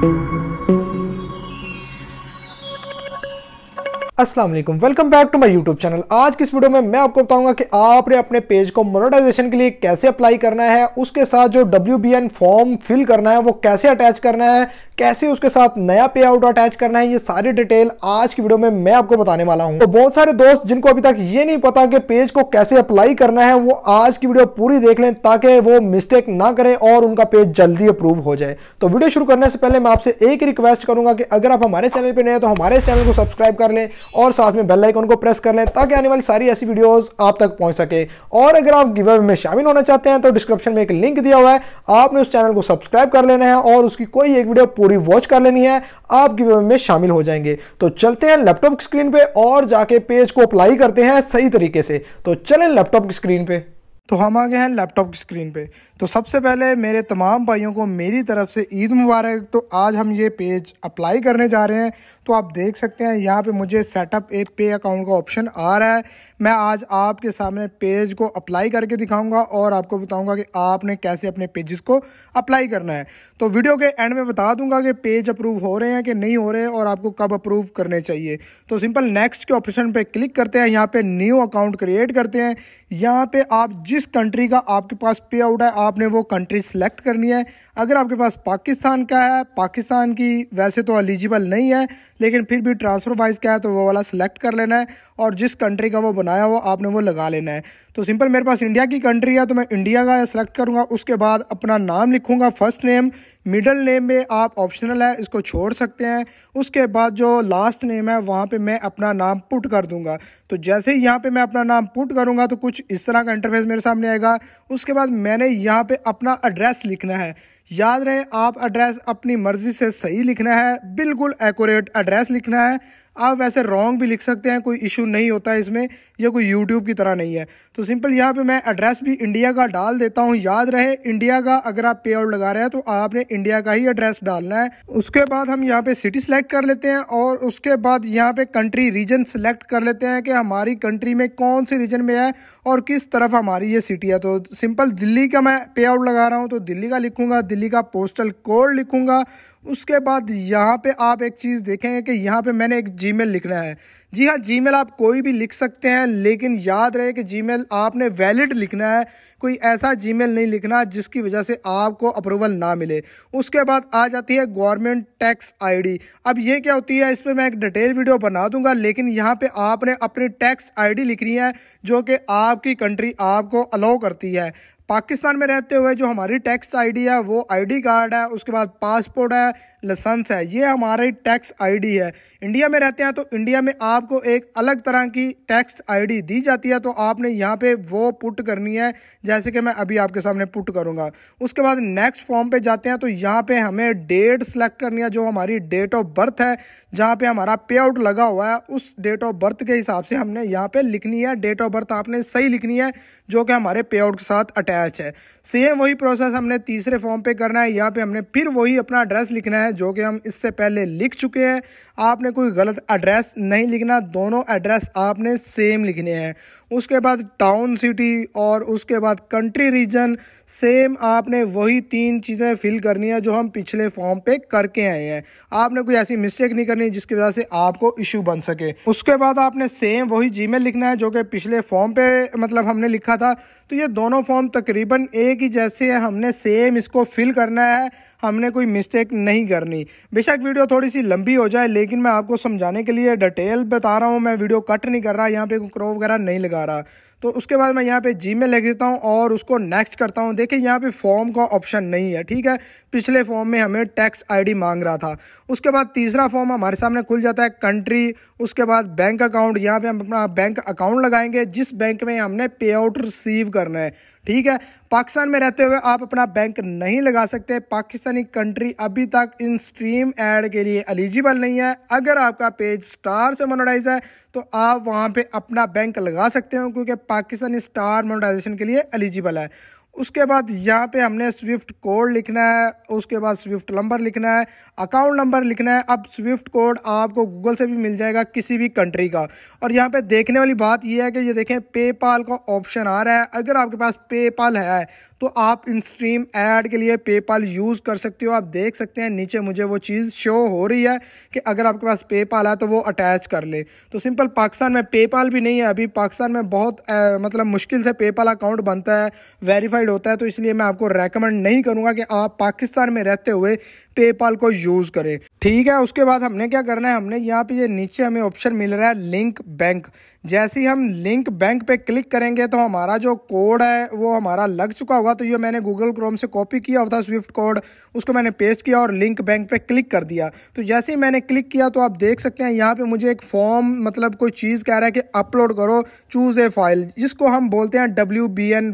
Thank you. असलम welcome back to my YouTube channel आज की इस वीडियो में मैं आपको बताऊंगा कि आपने अपने पेज को मोनोटाइजेशन के लिए कैसे अप्लाई करना है उसके साथ जो डब्ल्यू फॉर्म फिल करना है वो कैसे अटैच करना है कैसे उसके साथ नया पे आउट अटैच करना है ये सारी डिटेल आज की वीडियो में मैं आपको बताने वाला हूँ तो बहुत सारे दोस्त जिनको अभी तक ये नहीं पता कि पेज को कैसे अप्लाई करना है वो आज की वीडियो पूरी देख लें ताकि वो मिस्टेक ना करें और उनका पेज जल्दी अप्रूव हो जाए तो वीडियो शुरू करने से पहले मैं आपसे एक ही रिक्वेस्ट करूंगा कि अगर आप हमारे चैनल पर नए तो हमारे चैनल को सब्सक्राइब कर लें और साथ में बेल आइकन को प्रेस कर लें ताकि आने वाली सारी ऐसी वीडियोस आप तक पहुंच सके और अगर आप गिव में शामिल होना चाहते हैं तो डिस्क्रिप्शन में एक लिंक दिया हुआ है आपने उस चैनल को सब्सक्राइब कर लेना है और उसकी कोई एक वीडियो पूरी वॉच कर लेनी है आप गिव में शामिल हो जाएंगे तो चलते हैं लैपटॉप की स्क्रीन पर और जाके पेज को अप्लाई करते हैं सही तरीके से तो चलें लैपटॉप की स्क्रीन पर तो हम आ गए हैं लैपटॉप की स्क्रीन पे तो सबसे पहले मेरे तमाम भाइयों को मेरी तरफ से ईद मुबारक तो आज हम ये पेज अप्लाई करने जा रहे हैं तो आप देख सकते हैं यहाँ पे मुझे सेटअप ए पे अकाउंट का ऑप्शन आ रहा है मैं आज आपके सामने पेज को अप्लाई करके दिखाऊंगा और आपको बताऊंगा कि आपने कैसे अपने पेजेस को अप्लाई करना है तो वीडियो के एंड में बता दूंगा कि पेज अप्रूव हो रहे हैं कि नहीं हो रहे और आपको कब अप्रूव करने चाहिए तो सिंपल नेक्स्ट के ऑप्शन पर क्लिक करते हैं यहाँ पर न्यू अकाउंट क्रिएट करते हैं यहाँ पर आप जिस कंट्री का आपके पास पे आउट है आपने वो कंट्री सेलेक्ट करनी है अगर आपके पास पाकिस्तान का है पाकिस्तान की वैसे तो एलिजिबल नहीं है लेकिन फिर भी ट्रांसफ़र वाइज क्या है तो वो वाला सेलेक्ट कर लेना है और जिस कंट्री का वो बनाया हो आपने वो लगा लेना है तो सिंपल मेरे पास इंडिया की कंट्री है तो मैं इंडिया का सेलेक्ट करूँगा उसके बाद अपना नाम लिखूँगा फर्स्ट नेम मिडल नेम में आप ऑप्शनल है इसको छोड़ सकते हैं उसके बाद जो लास्ट नेम है वहाँ पे मैं अपना नाम पुट कर दूंगा तो जैसे ही यहाँ पे मैं अपना नाम पुट करूँगा तो कुछ इस तरह का इंटरफेस मेरे सामने आएगा उसके बाद मैंने यहाँ पे अपना एड्रेस लिखना है याद रहे आप एड्रेस अपनी मर्जी से सही लिखना है बिल्कुल एक्यूरेट एड्रेस लिखना है आप वैसे रॉन्ग भी लिख सकते हैं कोई इशू नहीं होता है इसमें यह कोई यूट्यूब की तरह नहीं है तो सिंपल यहाँ पे मैं एड्रेस भी इंडिया का डाल देता हूँ याद रहे इंडिया का अगर आप पे आउट लगा रहे हैं तो आपने इंडिया का ही एड्रेस डालना है उसके बाद हम यहाँ पे सिटी सेलेक्ट कर लेते हैं और उसके बाद यहाँ पे कंट्री रीजन सेलेक्ट कर लेते हैं कि हमारी कंट्री में कौन से रीजन में है और किस तरफ हमारी ये सिटी है तो सिंपल दिल्ली का मैं पे आउट लगा रहा हूँ तो दिल्ली का लिखूंगा दिल्ली का पोस्टल कोड लिखूंगा उसके बाद यहाँ पे आप एक चीज़ देखेंगे कि यहाँ पे मैंने एक जीमेल लिखना है जी हाँ जीमेल आप कोई भी लिख सकते हैं लेकिन याद रहे कि जीमेल आपने वैलिड लिखना है कोई ऐसा जीमेल नहीं लिखना जिसकी वजह से आपको अप्रूवल ना मिले उसके बाद आ जाती है गवर्नमेंट टैक्स आईडी अब ये क्या होती है इस पर मैं एक डिटेल वीडियो बना दूंगा लेकिन यहाँ पे आपने अपनी टैक्स आईडी लिखनी है जो कि आपकी कंट्री आपको अलाउ करती है पाकिस्तान में रहते हुए जो हमारी टैक्स आईडी है वो आईडी कार्ड है उसके बाद पासपोर्ट है लसंस है ये हमारी टैक्स आईडी है इंडिया में रहते हैं तो इंडिया में आपको एक अलग तरह की टैक्स आईडी दी जाती है तो आपने यहाँ पे वो पुट करनी है जैसे कि मैं अभी आपके सामने पुट करूँगा उसके बाद नेक्स्ट फॉर्म पे जाते हैं तो यहाँ पे हमें डेट सेलेक्ट करनी है जो हमारी डेट ऑफ बर्थ है जहाँ पर हमारा पे आउट लगा हुआ है उस डेट ऑफ बर्थ के हिसाब से हमने यहाँ पर लिखनी है डेट ऑफ बर्थ आपने सही लिखनी है जो कि हमारे पे आउट के साथ अटैच है सेम वही प्रोसेस हमने तीसरे फॉर्म पे करना है यहाँ पे हमने फिर वही अपना एड्रेस लिखना है हैं जो कि हम इससे पहले लिख चुके हैं आपने कोई गलत एड्रेस नहीं लिखना दोनों एड्रेस आपने सेम लिखने हैं उसके बाद टाउन सिटी और उसके बाद कंट्री रीजन सेम आपने वही तीन चीज़ें फिल करनी है जो हम पिछले फॉर्म पे करके आए हैं आपने कोई ऐसी मिस्टेक नहीं करनी जिसकी वजह से आपको इशू बन सके उसके बाद आपने सेम वही जी लिखना है जो कि पिछले फॉर्म पे मतलब हमने लिखा था तो ये दोनों फॉर्म तकरीबन एक ही जैसे हैं हमने सेम इसको फिल करना है हमने कोई मिस्टेक नहीं करनी बेशक वीडियो थोड़ी सी लंबी हो जाए लेकिन मैं आपको समझाने के लिए डिटेल बता रहा हूँ मैं वीडियो कट नहीं कर रहा यहाँ पे क्रॉप वगैरह नहीं लगा रहा तो उसके बाद मैं यहाँ पे जी में लिख देता हूँ और उसको नेक्स्ट करता हूँ देखिए यहाँ पे फॉर्म का ऑप्शन नहीं है ठीक है पिछले फॉर्म में हमें टैक्स आईडी मांग रहा था उसके बाद तीसरा फॉर्म हमारे सामने खुल जाता है कंट्री उसके बाद बैंक अकाउंट यहाँ पे हम अपना बैंक अकाउंट लगाएंगे जिस बैंक में हमने पे आउट रिसीव करना है ठीक है पाकिस्तान में रहते हुए आप अपना बैंक नहीं लगा सकते पाकिस्तानी कंट्री अभी तक इन स्ट्रीम एड के लिए एलिजिबल नहीं है अगर आपका पेज स्टार से मोनोडाइज है तो आप वहाँ पे अपना बैंक लगा सकते हो क्योंकि पाकिस्तानी स्टार मोनोडाइजेशन के लिए एलिजिबल है उसके बाद यहाँ पे हमने स्विफ्ट कोड लिखना है उसके बाद स्विफ्ट नंबर लिखना है अकाउंट नंबर लिखना है अब स्विफ्ट कोड आपको गूगल से भी मिल जाएगा किसी भी कंट्री का और यहाँ पे देखने वाली बात यह है कि ये देखें पेपाल का ऑप्शन आ रहा है अगर आपके पास पेपाल है तो आप इन स्ट्रीम ऐड के लिए पेपाल यूज़ कर सकते हो आप देख सकते हैं नीचे मुझे वो चीज़ शो हो रही है कि अगर आपके पास पेपाल है तो वो अटैच कर ले तो सिंपल पाकिस्तान में पेपाल भी नहीं है अभी पाकिस्तान में बहुत आ, मतलब मुश्किल से पेपाल अकाउंट बनता है वेरीफाइड होता है तो इसलिए मैं आपको रेकमेंड नहीं करूँगा कि आप पाकिस्तान में रहते हुए पेपाल को यूज़ करें ठीक है उसके बाद हमने क्या करना है हमने यहाँ पे ये नीचे हमें ऑप्शन मिल रहा है लिंक बैंक जैसे ही हम लिंक बैंक पे क्लिक करेंगे तो हमारा जो कोड है वो हमारा लग चुका होगा तो ये मैंने गूगल क्रोम से कॉपी किया होता स्विफ्ट कोड उसको मैंने पेस्ट किया और लिंक बैंक पे क्लिक कर दिया तो जैसे ही मैंने क्लिक किया तो आप देख सकते हैं यहाँ पर मुझे एक फॉर्म मतलब कोई चीज़ कह रहा है कि अपलोड करो चूज़ ए फाइल जिसको हम बोलते हैं डब्ल्यू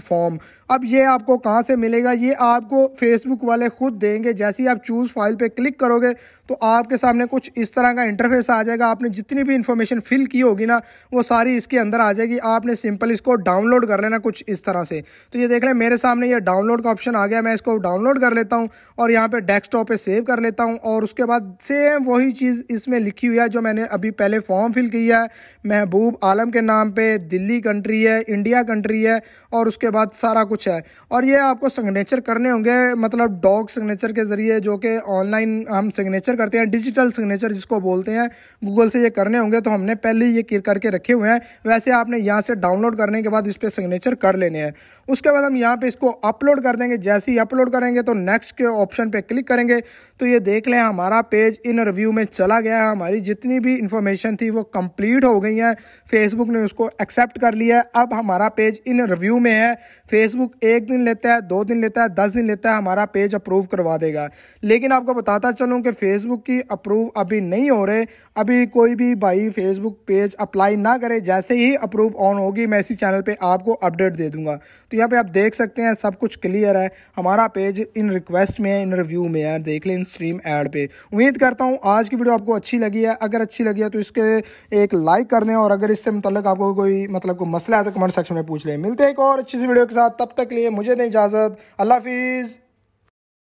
फॉर्म अब ये आपको कहाँ से मिलेगा ये आपको फेसबुक वाले खुद देंगे जैसे ही आप चूज़ फाइल पर क्लिक करोगे तो आपके सामने कुछ इस तरह का इंटरफेस आ जाएगा आपने जितनी भी इंफॉर्मेशन फिल की होगी ना वो सारी इसके अंदर आ जाएगी आपने सिंपल इसको डाउनलोड कर लेना कुछ इस तरह से तो ये देख लें मेरे सामने ये डाउनलोड का ऑप्शन आ गया मैं इसको डाउनलोड कर लेता हूँ और यहाँ पर डेस्कटॉप पर सेव कर लेता हूँ और उसके बाद सेम वही चीज़ इसमें लिखी हुई है जो मैंने अभी पहले फॉर्म फिल किया है महबूब आलम के नाम पर दिल्ली कंट्री है इंडिया कंट्री है और उसके बाद सारा कुछ है और ये आपको सिग्नेचर करने होंगे मतलब डॉग सिग्नेचर के ज़रिए जो कि ऑनलाइन हम सिग्नेचर सिग्नेचर करते हैं डिजिटल सिग्नेचर जिसको बोलते हैं गूगल से ये करने होंगे तो हमने पहले ये करके रखे हुए हैं वैसे आपने यहाँ से डाउनलोड करने के बाद इस पर सिग्नेचर कर लेने हैं उसके बाद हम यहाँ पर इसको अपलोड कर देंगे जैसे ही अपलोड करेंगे तो नेक्स्ट के ऑप्शन पर क्लिक करेंगे तो ये देख लें हमारा पेज इन रिव्यू में चला गया है हमारी जितनी भी इंफॉर्मेशन थी वो कंप्लीट हो गई है फेसबुक ने उसको एक्सेप्ट कर लिया है अब हमारा पेज इन रिव्यू में है फेसबुक एक दिन लेता है दो दिन लेता है दस दिन लेता है हमारा पेज अप्रूव करवा देगा लेकिन आपको बताता चलूं कि फेसबुक फेसबुक की अप्रूव अभी नहीं हो रहे अभी कोई भी भाई फेसबुक पेज अप्लाई ना करे जैसे ही अप्रूव ऑन होगी मैं इसी चैनल पे आपको अपडेट दे दूंगा तो यहाँ पे आप देख सकते हैं सब कुछ क्लियर है हमारा पेज इन रिक्वेस्ट में है इन रिव्यू में है देख लें इन स्ट्रीम एड पर उम्मीद करता हूँ आज की वीडियो आपको अच्छी लगी है अगर अच्छी लगी है तो इसके एक लाइक कर दें और अगर इससे मतलब आपको कोई मतलब कोई मसला है तो कमेंट सेक्शन में पूछ लें मिलते हैं एक और अच्छी सी वीडियो के साथ तब तक लिए मुझे दें इजाज़त अल्लाह हाफिज़